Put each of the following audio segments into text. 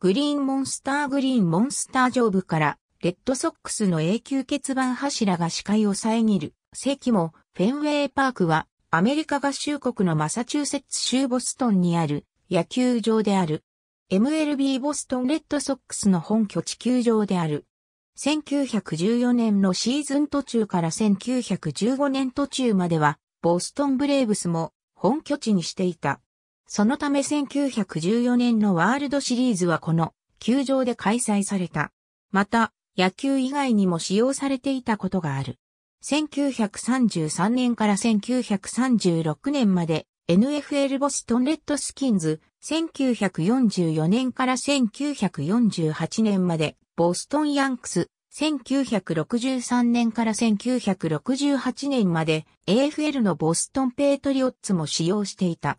グリーンモンスターグリーンモンスター上部から、レッドソックスの永久欠番柱が視界を遮る。席も、フェンウェイパークは、アメリカ合衆国のマサチューセッツ州ボストンにある野球場である。MLB ボストンレッドソックスの本拠地球場である。1914年のシーズン途中から1915年途中までは、ボストンブレーブスも本拠地にしていた。そのため1914年のワールドシリーズはこの球場で開催された。また、野球以外にも使用されていたことがある。1933年から1936年まで NFL ボストンレッドスキンズ、1944年から1948年までボストンヤンクス、1963年から1968年まで AFL のボストンペイトリオッツも使用していた。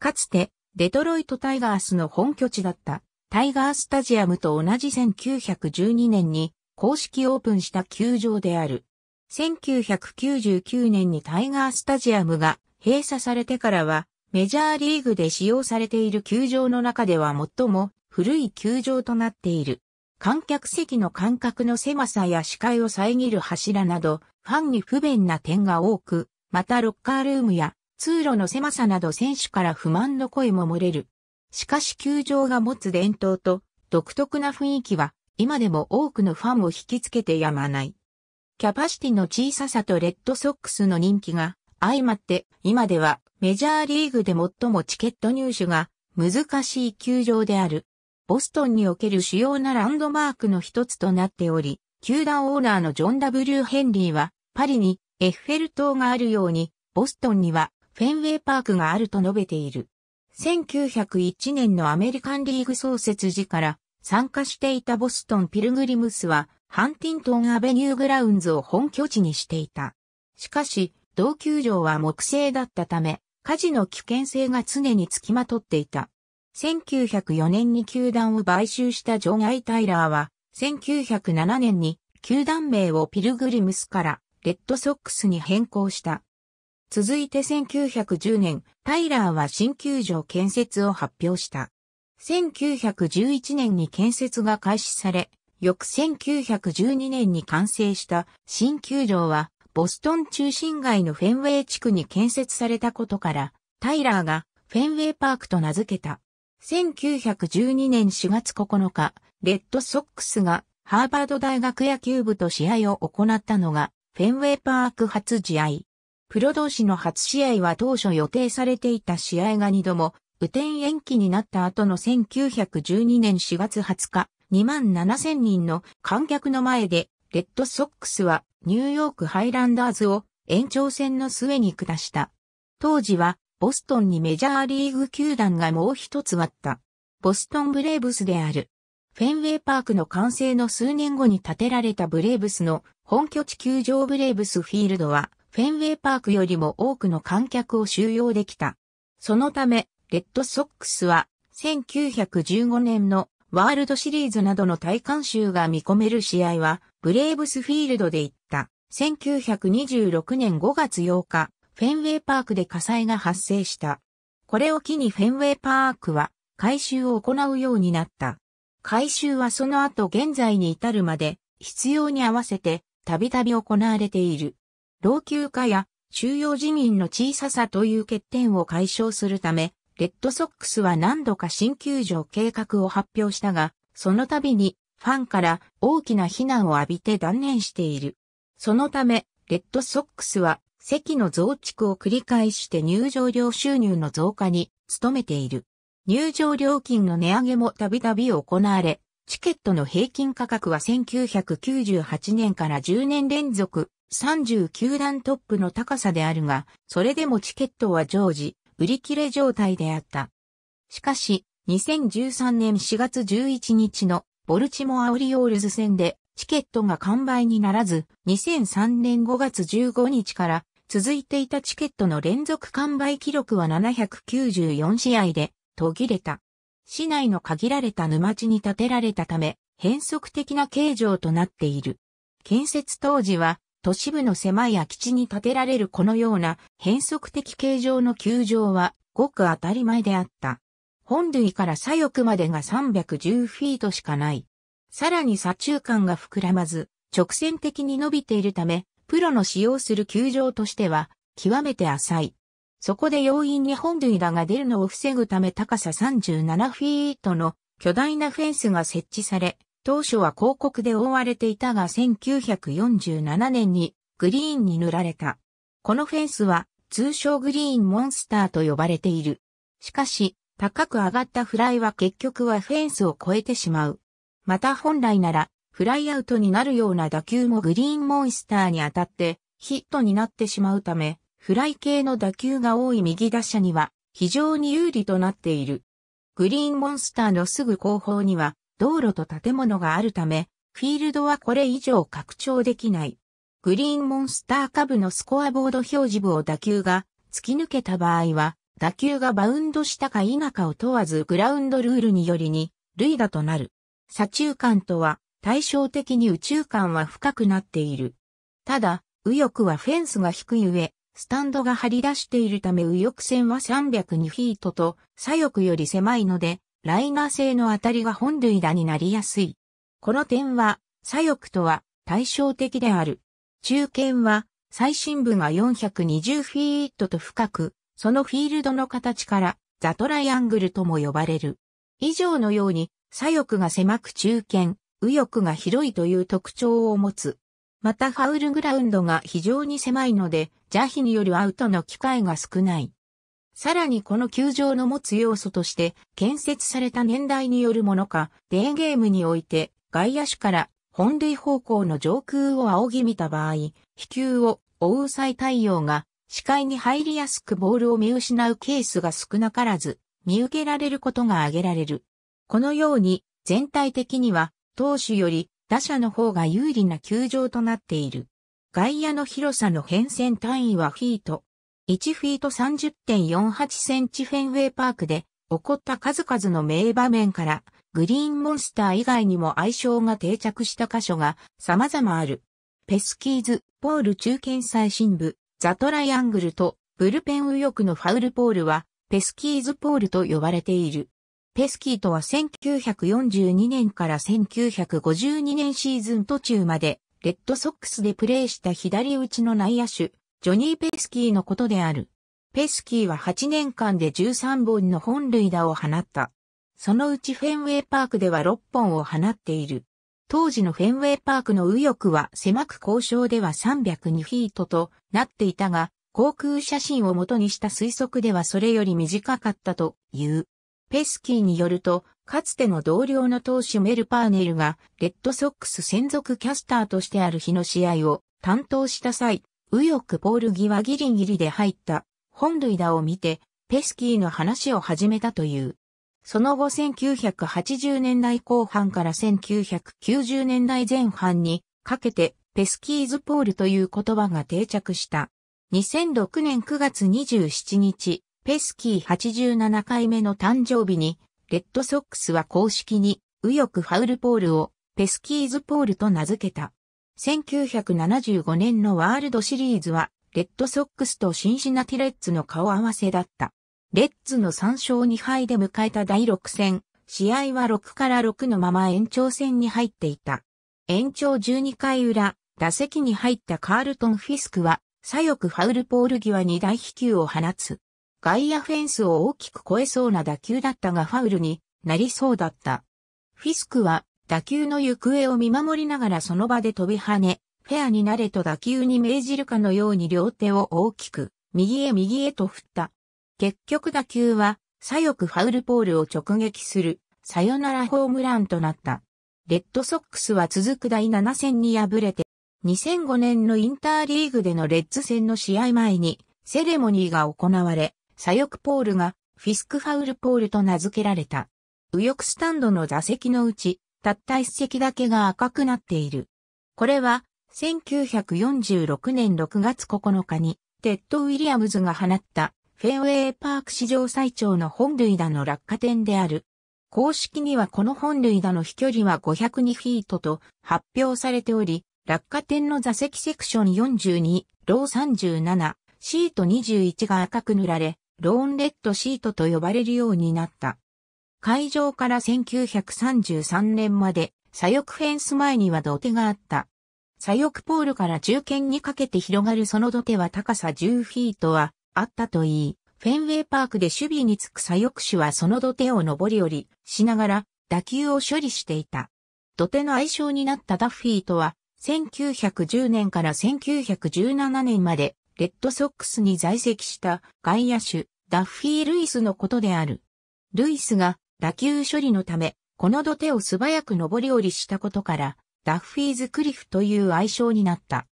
かつて、デトロイトタイガースの本拠地だったタイガースタジアムと同じ1912年に公式オープンした球場である。1999年にタイガースタジアムが閉鎖されてからはメジャーリーグで使用されている球場の中では最も古い球場となっている。観客席の間隔の狭さや視界を遮る柱など、ファンに不便な点が多く、またロッカールームや通路の狭さなど選手から不満の声も漏れる。しかし球場が持つ伝統と独特な雰囲気は今でも多くのファンを引きつけてやまない。キャパシティの小ささとレッドソックスの人気が相まって今ではメジャーリーグで最もチケット入手が難しい球場である。ボストンにおける主要なランドマークの一つとなっており、球団オーナーのジョン・ W・ ヘンリーはパリにエッフェル塔があるように、ボストンにはフェンウェイパークがあると述べている。1901年のアメリカンリーグ創設時から参加していたボストンピルグリムスはハンティントンアベニューグラウンズを本拠地にしていた。しかし、同球場は木製だったため、火事の危険性が常につきまとっていた。1904年に球団を買収したジョン・アイ・タイラーは、1907年に球団名をピルグリムスからレッドソックスに変更した。続いて1910年、タイラーは新球場建設を発表した。1911年に建設が開始され、翌1912年に完成した新球場は、ボストン中心街のフェンウェイ地区に建設されたことから、タイラーがフェンウェイパークと名付けた。1912年4月9日、レッドソックスがハーバード大学野球部と試合を行ったのが、フェンウェイパーク初試合。プロ同士の初試合は当初予定されていた試合が2度も、雨天延期になった後の1912年4月20日、2万7000人の観客の前で、レッドソックスはニューヨークハイランダーズを延長戦の末に下した。当時は、ボストンにメジャーリーグ球団がもう一つあった。ボストンブレーブスである。フェンウェイパークの完成の数年後に建てられたブレーブスの本拠地球場ブレーブスフィールドはフェンウェイパークよりも多くの観客を収容できた。そのため、レッドソックスは1915年のワールドシリーズなどの体感集が見込める試合は、ブレーブスフィールドで行った。1926年5月8日、フェンウェイパークで火災が発生した。これを機にフェンウェイパークは改修を行うようになった。改修はその後現在に至るまで必要に合わせてたびたび行われている。老朽化や収容人員の小ささという欠点を解消するため、レッドソックスは何度か新球場計画を発表したが、その度にファンから大きな非難を浴びて断念している。そのため、レッドソックスは席の増築を繰り返して入場料収入の増加に努めている。入場料金の値上げもたびたび行われ、チケットの平均価格は1998年から10年連続39段トップの高さであるが、それでもチケットは常時、売り切れ状態であった。しかし、2013年4月11日のボルチモア・オリオールズ戦でチケットが完売にならず、2003年5月15日から続いていたチケットの連続完売記録は794試合で途切れた。市内の限られた沼地に建てられたため、変則的な形状となっている。建設当時は都市部の狭い空き地に建てられるこのような変則的形状の球場はごく当たり前であった。本塁から左翼までが310フィートしかない。さらに左中間が膨らまず、直線的に伸びているため、プロの使用する球場としては、極めて浅い。そこで容易に本塁打が出るのを防ぐため高さ37フィートの巨大なフェンスが設置され、当初は広告で覆われていたが1947年にグリーンに塗られた。このフェンスは通称グリーンモンスターと呼ばれている。しかし、高く上がったフライは結局はフェンスを越えてしまう。また本来なら、フライアウトになるような打球もグリーンモンスターに当たってヒットになってしまうため、フライ系の打球が多い右打者には非常に有利となっている。グリーンモンスターのすぐ後方には道路と建物があるため、フィールドはこれ以上拡張できない。グリーンモンスター株のスコアボード表示部を打球が突き抜けた場合は、打球がバウンドしたか否かを問わずグラウンドルールによりに、塁打となる。左中間とは、対照的に宇宙間は深くなっている。ただ、右翼はフェンスが低い上、スタンドが張り出しているため右翼線は302フィートと左翼より狭いので、ライナー性の当たりが本塁打になりやすい。この点は、左翼とは対照的である。中堅は、最深部が420フィートと深く、そのフィールドの形からザトライアングルとも呼ばれる。以上のように、左翼が狭く中堅、右翼が広いという特徴を持つ。またファウルグラウンドが非常に狭いので、邪非によるアウトの機会が少ない。さらにこの球場の持つ要素として建設された年代によるものか、デーゲームにおいて外野手から本塁方向の上空を仰ぎ見た場合、飛球を追う際太陽が視界に入りやすくボールを見失うケースが少なからず見受けられることが挙げられる。このように全体的には投手より打者の方が有利な球場となっている。外野の広さの変遷単位はフィート、1フィート30.48センチフェンウェイパークで起こった数々の名場面からグリーンモンスター以外にも愛称が定着した箇所が様々ある。ペスキーズ、ポール中堅最新部、ザトライアングルとブルペン右翼のファウルポールはペスキーズポールと呼ばれている。ペスキーとは1942年から1952年シーズン途中までレッドソックスでプレーした左打ちの内野手、ジョニー・ペスキーのことである。ペスキーは8年間で13本の本塁打を放った。そのうちフェンウェイパークでは6本を放っている。当時のフェンウェイパークの右翼は狭く交渉では302フィートとなっていたが、航空写真を元にした推測ではそれより短かったという。ペスキーによると、かつての同僚の投手メルパーネルが、レッドソックス専属キャスターとしてある日の試合を担当した際、右翼ポール際ギリギリで入った本塁打を見て、ペスキーの話を始めたという。その後1980年代後半から1990年代前半にかけてペスキーズポールという言葉が定着した。2006年9月27日、ペスキー87回目の誕生日に、レッドソックスは公式に右翼ファウルポールをペスキーズポールと名付けた。1975年のワールドシリーズは、レッドソックスとシンシナティレッツの顔合わせだった。レッツの3勝2敗で迎えた第6戦、試合は6から6のまま延長戦に入っていた。延長12回裏、打席に入ったカールトン・フィスクは、左翼ファウルポール際に大飛球を放つ。外野フェンスを大きく超えそうな打球だったがファウルになりそうだった。フィスクは打球の行方を見守りながらその場で飛び跳ね、フェアになれと打球に命じるかのように両手を大きく、右へ右へと振った。結局打球は、左翼ファウルポールを直撃する、サヨナラホームランとなった。レッドソックスは続く第7戦に敗れて、2005年のインターリーグでのレッズ戦の試合前に、セレモニーが行われ、左翼ポールが、フィスクファウルポールと名付けられた。右翼スタンドの座席のうち、たった一隻だけが赤くなっている。これは、1946年6月9日に、テッド・ウィリアムズが放ったフェンウェイパーク史上最長の本塁打の落下点である。公式にはこの本塁打の飛距離は502フィートと発表されており、落下点の座席セクション42、ロー37、シート21が赤く塗られ、ローンレッドシートと呼ばれるようになった。会場から1933年まで左翼フェンス前には土手があった。左翼ポールから中堅にかけて広がるその土手は高さ10フィートはあったといい、フェンウェイパークで守備につく左翼手はその土手を上り下りしながら打球を処理していた。土手の愛称になったダッフィーとは、1910年から1917年までレッドソックスに在籍した外野手ダッフィー・ルイスのことである。ルイスが打球処理のため、この土手を素早く上り下りしたことから、ダッフィーズクリフという愛称になった。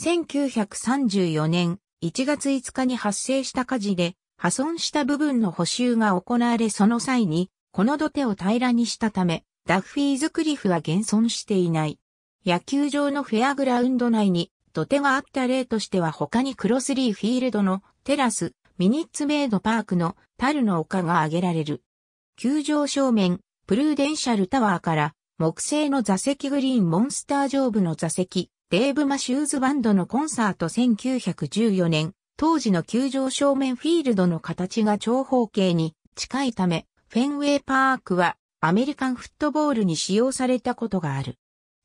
1934年1月5日に発生した火事で、破損した部分の補修が行われその際に、この土手を平らにしたため、ダッフィーズクリフは現存していない。野球場のフェアグラウンド内に土手があった例としては他にクロスリーフィールドのテラス、ミニッツメイドパークのタルの丘が挙げられる。球場正面、プルーデンシャルタワーから、木製の座席グリーンモンスター上部の座席、デーブ・マシューズバンドのコンサート1914年、当時の球場正面フィールドの形が長方形に近いため、フェンウェイパークはアメリカンフットボールに使用されたことがある。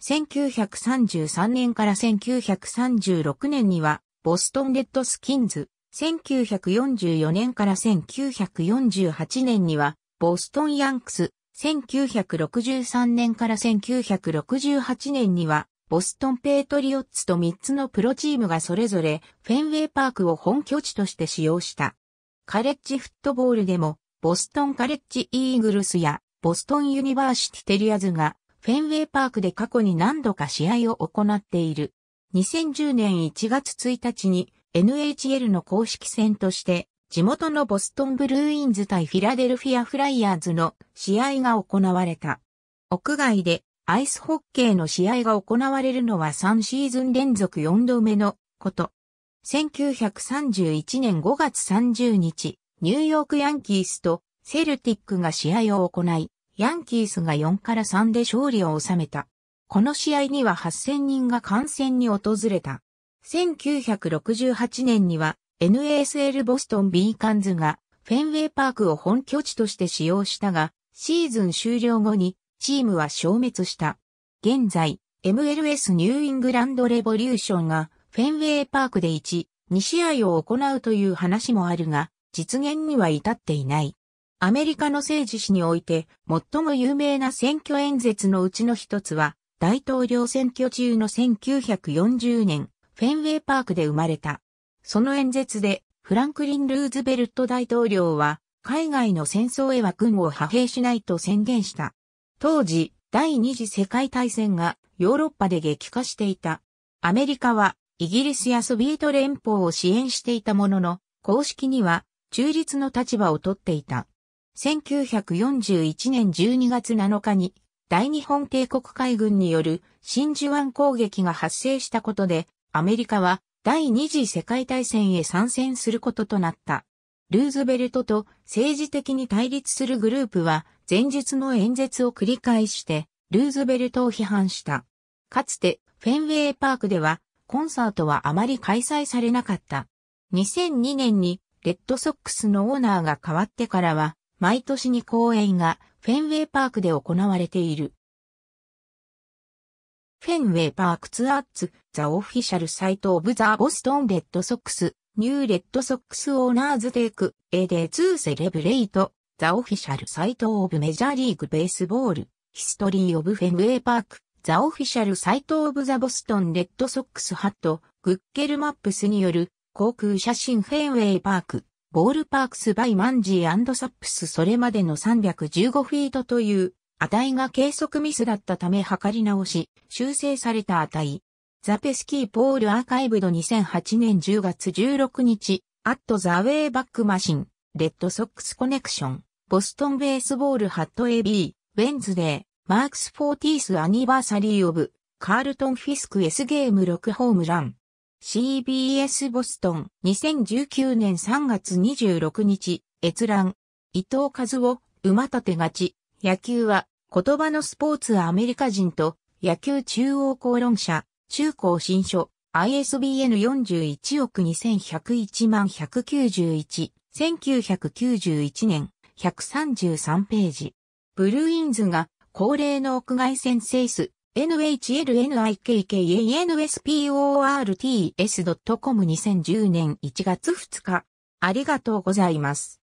1933年から1936年には、ボストンレッドスキンズ、1944年から1948年には、ボストンヤンクス、1963年から1968年には、ボストンペイトリオッツと3つのプロチームがそれぞれフェンウェイパークを本拠地として使用した。カレッジフットボールでもボストンカレッジイーグルスやボストンユニバーシティテリアズがフェンウェイパークで過去に何度か試合を行っている。2010年1月1日に NHL の公式戦として地元のボストンブルーインズ対フィラデルフィアフライヤーズの試合が行われた。屋外でアイスホッケーの試合が行われるのは3シーズン連続4度目のこと。1931年5月30日、ニューヨークヤンキースとセルティックが試合を行い、ヤンキースが4から3で勝利を収めた。この試合には8000人が観戦に訪れた。1968年には NASL ボストンビーカンズがフェンウェイパークを本拠地として使用したが、シーズン終了後にチームは消滅した。現在、MLS ニューイングランドレボリューションがフェンウェイパークで1、2試合を行うという話もあるが、実現には至っていない。アメリカの政治史において最も有名な選挙演説のうちの一つは、大統領選挙中の1940年、フェンウェイパークで生まれた。その演説で、フランクリン・ルーズベルト大統領は、海外の戦争へは軍を派兵しないと宣言した。当時、第二次世界大戦がヨーロッパで激化していた。アメリカはイギリスやソビエト連邦を支援していたものの、公式には中立の立場をとっていた。1941年12月7日に大日本帝国海軍による真珠湾攻撃が発生したことで、アメリカは第二次世界大戦へ参戦することとなった。ルーズベルトと政治的に対立するグループは前述の演説を繰り返して、ルーズベルトを批判した。かつて、フェンウェイパークでは、コンサートはあまり開催されなかった。2002年に、レッドソックスのオーナーが変わってからは、毎年に公演がフェンウェイパークで行われている。フェンウェイパークツアッツ、ザオフィシャルサイトオブザボストンレッドソックス、ニューレッドソックスオーナーズテイク、エデーセレブレイト、ザオフィシャルサイトオブメジャーリーグベースボール、ヒストリーオブフェンウェイパーク、ザオフィシャルサイトオブザボストンレッドソックスハット、グッケルマップスによる、航空写真フェンウェイパーク、ボールパークスバイマンジーサップスそれまでの315フィートという値が計測ミスだったため測り直し、修正された値。ザペスキーポールアーカイブド2008年10月16日、アットザウェイバックマシン、レッドソックスコネクション、ボストンベースボールハット AB、ウェンズデー、マークスフォーティースアニバーサリーオブ、カールトンフィスク S ゲーム6ホームラン。CBS ボストン2019年3月26日閲覧伊藤和夫馬立て勝ち野球は言葉のスポーツアメリカ人と野球中央公論者、中高新書、ISBN41 億2101万191、1991年、133ページ。ブルーインズが恒例の屋外戦セイス、NHLNIKKANSPORTS.com2010 年1月2日。ありがとうございます。